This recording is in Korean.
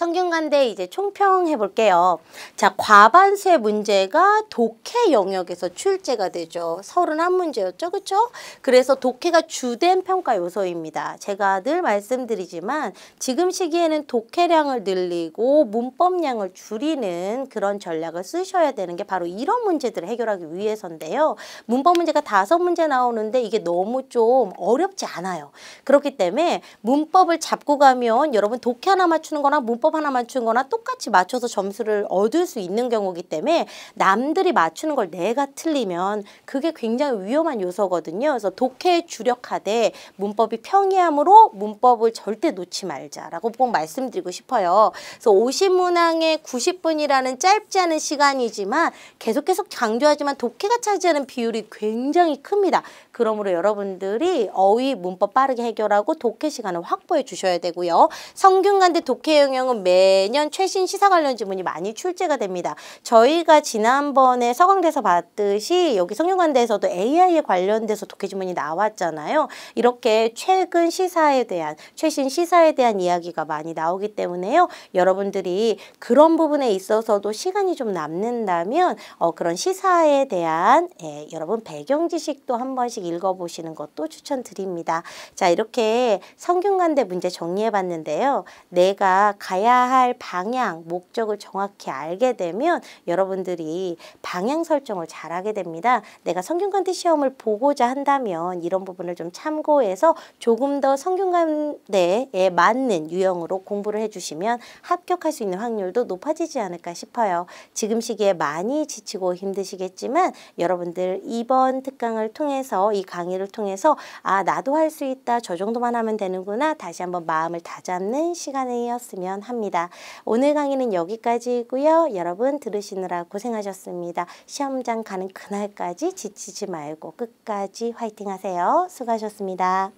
성균관대 이제 총평해 볼게요. 자, 과반수의 문제가 독해 영역에서 출제가 되죠. 서른한 문제였죠. 그렇죠? 그래서 독해가 주된 평가 요소입니다. 제가 늘 말씀드리지만 지금 시기에는 독해량을 늘리고 문법량을 줄이는 그런 전략을 쓰셔야 되는 게 바로 이런 문제들을 해결하기 위해서인데요. 문법 문제가 다섯 문제 나오는데 이게 너무 좀 어렵지 않아요. 그렇기 때문에 문법을 잡고 가면 여러분 독해 하나 맞추는 거나 문법 방법 하나 맞춘 거나 똑같이 맞춰서 점수를 얻을 수 있는 경우기 때문에 남들이 맞추는 걸 내가 틀리면 그게 굉장히 위험한 요소거든요. 그래서 독해에 주력하되 문법이 평이함으로 문법을 절대 놓지 말자라고 꼭 말씀드리고 싶어요. 그래서 오시문항에 90분이라는 짧지 않은 시간이지만 계속 계속 강조하지만 독해가 차지하는 비율이 굉장히 큽니다. 그러므로 여러분들이 어휘 문법 빠르게 해결하고 독해 시간을 확보해 주셔야 되고요. 성균관대 독해 영역은 매년 최신 시사 관련 지문이 많이 출제가 됩니다. 저희가 지난번에 서강대에서 봤듯이 여기 성균관대에서도 AI에 관련돼서 독해 지문이 나왔잖아요. 이렇게 최근 시사에 대한 최신 시사에 대한 이야기가 많이 나오기 때문에요. 여러분들이 그런 부분에 있어서도 시간이 좀 남는다면 어, 그런 시사에 대한 예, 여러분 배경 지식도 한 번씩 읽어보시는 것도 추천드립니다. 자 이렇게 성균관대 문제 정리해봤는데요. 내가 가야 가야 할 방향, 목적을 정확히 알게 되면 여러분들이 방향 설정을 잘하게 됩니다. 내가 성균관대 시험을 보고자 한다면 이런 부분을 좀 참고해서 조금 더 성균관대에 맞는 유형으로 공부를 해주시면 합격할 수 있는 확률도 높아지지 않을까 싶어요. 지금 시기에 많이 지치고 힘드시겠지만 여러분들 이번 특강을 통해서 이 강의를 통해서 아 나도 할 수 있다 저 정도만 하면 되는구나 다시 한번 마음을 다잡는 시간이었으면 합니다. 합니다. 오늘 강의는 여기까지고요. 여러분 들으시느라 고생하셨습니다. 시험장 가는 그날까지 지치지 말고 끝까지 화이팅 하세요. 수고하셨습니다.